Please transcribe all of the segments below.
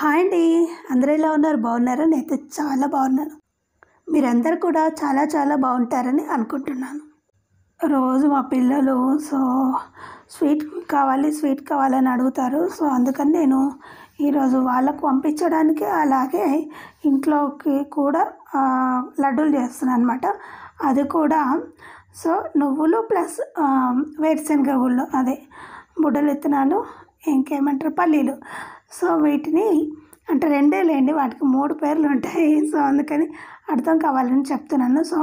hi అండి అందరూ ఎలా ఉన్నారు బాగున్నారా నేనైతే చాలా బాగున్నాను మీరందరూ కూడా చాలా చాలా బాగుంటారని అనుకుంటున్నాను రోజు మా పిల్లలు సో స్వీట్ కావాలి స్వీట్ కావాలని అడుగుతారు సో అందుకని నేను ఈరోజు వాళ్ళకు పంపించడానికి అలాగే ఇంట్లోకి కూడా లడ్డూలు చేస్తున్నాను అనమాట అది కూడా సో నువ్వులు ప్లస్ వేరుశనగ గుళ్ళు అదే బుడ్డలు విత్తనాలు ఇంకేమంటారు పల్లీలు సో వీటిని అంటే రెండే లేండి వాటికి మూడు పేర్లు ఉంటాయి సో అందుకని అర్థం కావాలని చెప్తున్నాను సో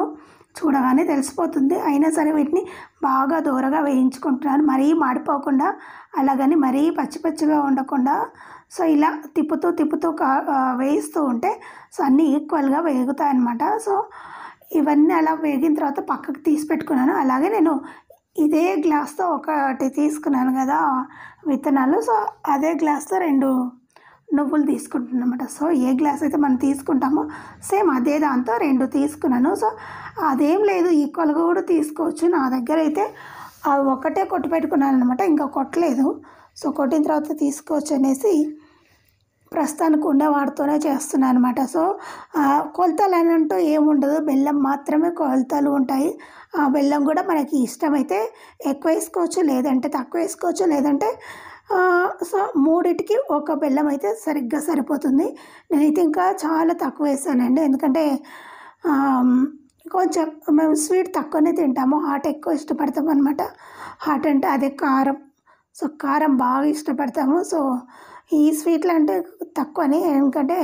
చూడగానే తెలిసిపోతుంది అయినా సరే వీటిని బాగా దూరగా వేయించుకుంటున్నాను మరీ మాడిపోకుండా అలాగని మరీ పచ్చి పచ్చిగా ఉండకుండా సో ఇలా తిప్పుతూ తిప్పుతూ కా వేయిస్తూ ఉంటే సో అన్నీ ఈక్వల్గా వేగుతాయి అన్నమాట సో ఇవన్నీ అలా వేగిన తర్వాత పక్కకు తీసి పెట్టుకున్నాను అలాగే నేను ఇదే గ్లాస్తో ఒకటి తీసుకున్నాను కదా విత్తనాలు సో అదే గ్లాస్తో రెండు నువ్వులు తీసుకుంటున్నమాట సో ఏ గ్లాస్ అయితే మనం తీసుకుంటామో సేమ్ అదే దాంతో రెండు తీసుకున్నాను సో అదేం లేదు ఈక్వల్గా కూడా తీసుకోవచ్చు నా దగ్గర అయితే ఒకటే కొట్టు పెట్టుకున్నాను అనమాట ఇంకా కొట్టలేదు సో కొట్టిన తర్వాత తీసుకోవచ్చు అనేసి ప్రస్తుతానికి ఉండే వాటితోనే చేస్తున్నాను అనమాట సో కొలతలు అని అంటూ ఏముండదు బెల్లం మాత్రమే కొలతలు ఉంటాయి ఆ బెల్లం కూడా మనకి ఇష్టమైతే ఎక్కువ వేసుకోవచ్చు లేదంటే తక్కువ వేసుకోవచ్చు లేదంటే సో మూడిటికి ఒక బెల్లం అయితే సరిగ్గా సరిపోతుంది నేనైతే ఇంకా చాలా తక్కువ వేసానండి ఎందుకంటే కొంచెం మేము స్వీట్ తక్కువనే తింటాము హాట్ ఎక్కువ ఇష్టపడతాం అనమాట హాట్ అంటే అదే కారం సో కారం బాగా ఇష్టపడతాము సో ఈ స్వీట్లు అంటే తక్కువనే ఎందుకంటే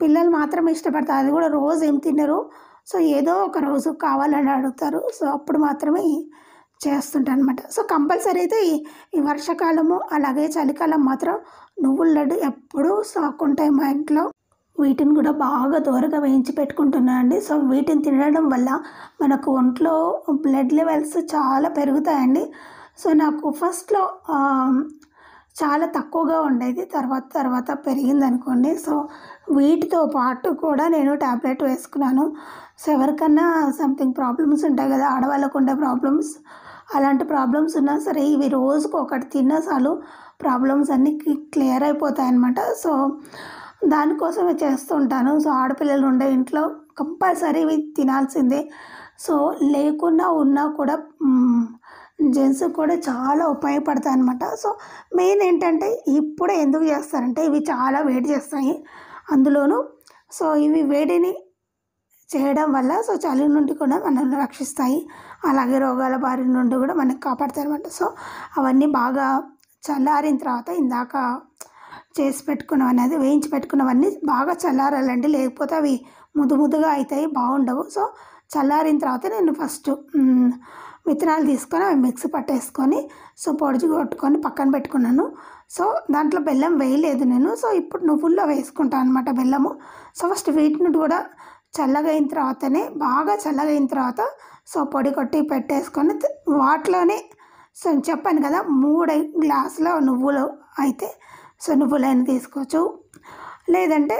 పిల్లలు మాత్రం ఇష్టపడతారు అది కూడా రోజు ఏం తినరు సో ఏదో ఒక రోజు కావాలని అడుగుతారు సో అప్పుడు మాత్రమే చేస్తుంటాను అనమాట సో కంపల్సరీ అయితే ఈ వర్షాకాలము అలాగే చలికాలం మాత్రం నువ్వుల లడ్డు ఎప్పుడూ సాకుంటాయి మా ఇంట్లో వీటిని కూడా బాగా దూరగా వేయించి అండి సో వీటిని తినడం వల్ల మనకు ఒంట్లో బ్లడ్ లెవెల్స్ చాలా పెరుగుతాయండి సో నాకు ఫస్ట్లో చాలా తక్కువగా ఉండేది తర్వాత తర్వాత పెరిగింది అనుకోండి సో వీటితో పాటు కూడా నేను ట్యాబ్లెట్ వేసుకున్నాను సో ఎవరికన్నా సంథింగ్ ప్రాబ్లమ్స్ ఉంటాయి కదా ఆడవాళ్ళకు ఉండే ప్రాబ్లమ్స్ అలాంటి ప్రాబ్లమ్స్ ఉన్నా సరే ఇవి రోజుకు ఒకటి తిన్నా చాలు ప్రాబ్లమ్స్ అన్నీ క్లియర్ అయిపోతాయి అన్నమాట సో దానికోసమే చేస్తుంటాను సో ఆడపిల్లలు ఉండే ఇంట్లో కంపల్సరీ ఇవి తినాల్సిందే సో లేకున్నా ఉన్నా కూడా జెంట్స్ కూడా చాలా ఉపయోగపడతాయి అనమాట సో మెయిన్ ఏంటంటే ఇప్పుడే ఎందుకు చేస్తారంటే ఇవి చాలా వేడి చేస్తాయి అందులోనూ సో ఇవి వేడిని చేయడం వల్ల సో చలి నుండి కూడా మనల్ని రక్షిస్తాయి అలాగే రోగాల బారి నుండి కూడా మనకి కాపాడతాయి అనమాట సో అవన్నీ బాగా చల్లారిన తర్వాత ఇందాక చేసి పెట్టుకున్నవన్నీ అనేది వేయించి పెట్టుకున్నవన్నీ బాగా చల్లారాలండి లేకపోతే అవి ముదు ముదుగా అవుతాయి బాగుండవు సో చల్లారిన తర్వాత నేను ఫస్ట్ విత్తనాలు తీసుకొని అవి మిక్సీ పట్టేసుకొని సో పొడిచి కొట్టుకొని పక్కన పెట్టుకున్నాను సో దాంట్లో బెల్లం వేయలేదు నేను సో ఇప్పుడు నువ్వుల్లో వేసుకుంటాను అనమాట బెల్లము సో ఫస్ట్ వీటిని కూడా చల్లగా అయిన తర్వాతనే బాగా చల్లగా అయిన తర్వాత సో పొడి కొట్టి పెట్టేసుకొని వాటిలోనే సో చెప్పాను కదా మూడు గ్లాసుల నువ్వులు అయితే సో నువ్వులైనా తీసుకోవచ్చు లేదంటే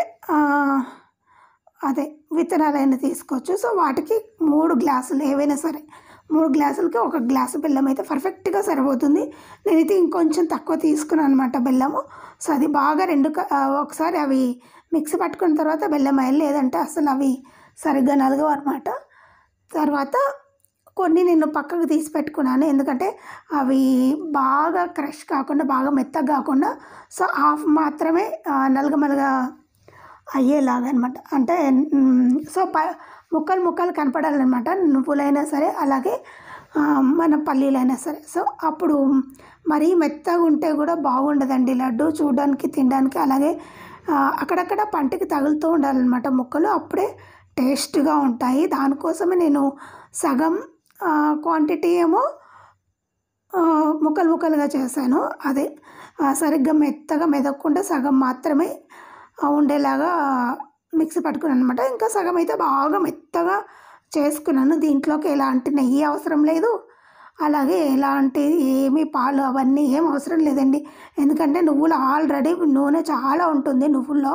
అదే విత్తనాలైనా తీసుకోవచ్చు సో వాటికి మూడు గ్లాసులు ఏవైనా సరే మూడు గ్లాసులకి ఒక గ్లాసు బెల్లం అయితే పర్ఫెక్ట్గా సరిపోతుంది నేనైతే ఇంకొంచెం తక్కువ తీసుకున్నాను అనమాట బెల్లము సో అది బాగా రెండు ఒకసారి అవి మిక్సీ పట్టుకున్న తర్వాత బెల్లం అయ్యి లేదంటే అసలు అవి సరిగ్గా నలగవు అనమాట తర్వాత కొన్ని నేను పక్కకు తీసి పెట్టుకున్నాను ఎందుకంటే అవి బాగా క్రష్ కాకుండా బాగా మెత్తగా కాకుండా సో హాఫ్ మాత్రమే నలగమలగా అయ్యేలాగా అనమాట అంటే సో ప ముక్కలు ముక్కలు కనపడాలన్నమాట నువ్వులైనా సరే అలాగే మన పల్లీలైనా సరే సో అప్పుడు మరీ మెత్తగా ఉంటే కూడా బాగుండదండి లడ్డు చూడడానికి తినడానికి అలాగే అక్కడక్కడ పంటకి తగులుతూ ఉండాలన్నమాట ముక్కలు అప్పుడే టేస్ట్గా ఉంటాయి దానికోసమే నేను సగం క్వాంటిటీ ఏమో ముక్కలు ముక్కలుగా చేశాను అదే సరిగ్గా మెత్తగా మెదక్కుండా సగం మాత్రమే ఉండేలాగా మిక్సీ పట్టుకున్నాను అనమాట ఇంకా సగం అయితే బాగా మెత్తగా చేసుకున్నాను దీంట్లోకి ఎలాంటి నెయ్యి అవసరం లేదు అలాగే ఎలాంటి ఏమి పాలు అవన్నీ ఏం అవసరం లేదండి ఎందుకంటే నువ్వులు ఆల్రెడీ నూనె చాలా ఉంటుంది నువ్వుల్లో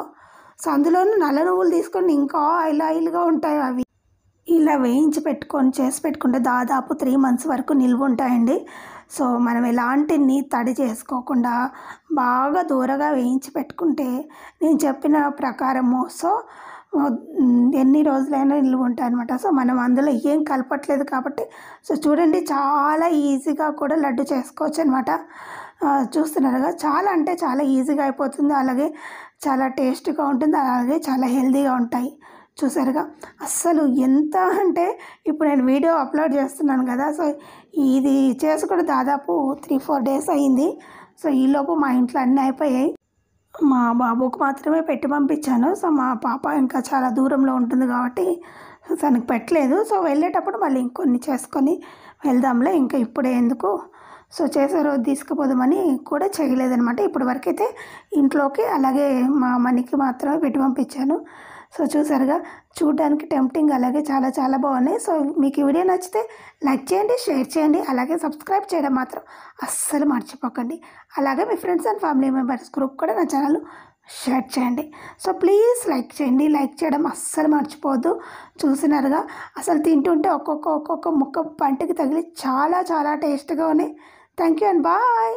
సో అందులోనూ నల్ల నువ్వులు తీసుకొని ఇంకా ఆయిల్ ఆయిల్గా ఉంటాయి అవి ఇలా వేయించి పెట్టుకొని చేసి పెట్టుకుంటే దాదాపు త్రీ మంత్స్ వరకు నిల్వ ఉంటాయండి సో మనం ఎలాంటి తడి చేసుకోకుండా బాగా దూరగా వేయించి పెట్టుకుంటే నేను చెప్పిన ప్రకారము సో ఎన్ని రోజులైనా నిల్వ ఉంటాయి అనమాట సో మనం అందులో ఏం కలపట్లేదు కాబట్టి సో చూడండి చాలా ఈజీగా కూడా లడ్డు చేసుకోవచ్చు అనమాట చూస్తున్నారుగా చాలా అంటే చాలా ఈజీగా అయిపోతుంది అలాగే చాలా టేస్ట్గా ఉంటుంది అలాగే చాలా హెల్తీగా ఉంటాయి చూసారుగా అస్సలు ఎంత అంటే ఇప్పుడు నేను వీడియో అప్లోడ్ చేస్తున్నాను కదా సో ఇది చేసుకుని దాదాపు త్రీ ఫోర్ డేస్ అయింది సో ఈలోపు మా ఇంట్లో అన్నీ అయిపోయాయి మా బాబుకు మాత్రమే పెట్టి పంపించాను సో మా పాప ఇంకా చాలా దూరంలో ఉంటుంది కాబట్టి తనకు పెట్టలేదు సో వెళ్ళేటప్పుడు మళ్ళీ ఇంకొన్ని చేసుకొని వెళ్దాంలే ఇంకా ఇప్పుడే ఎందుకు సో చేసారు తీసుకుపోదామని కూడా చేయలేదనమాట ఇప్పటివరకైతే ఇంట్లోకి అలాగే మా మనీకి మాత్రమే పెట్టి పంపించాను సో చూసారుగా చూడడానికి టెంప్టింగ్ అలాగే చాలా చాలా బాగున్నాయి సో మీకు ఈ వీడియో నచ్చితే లైక్ చేయండి షేర్ చేయండి అలాగే సబ్స్క్రైబ్ చేయడం మాత్రం అస్సలు మర్చిపోకండి అలాగే మీ friends and family members group కూడా నా ఛానల్ షేర్ చేయండి సో ప్లీజ్ లైక్ చేయండి లైక్ చేయడం అస్సలు మర్చిపోవద్దు చూసినారుగా అసలు తింటుంటే ఒక్కొక్క ఒక్కొక్క ముక్క పంటకి తగిలి చాలా చాలా టేస్ట్గా ఉన్నాయి థ్యాంక్ యూ అండ్ బాయ్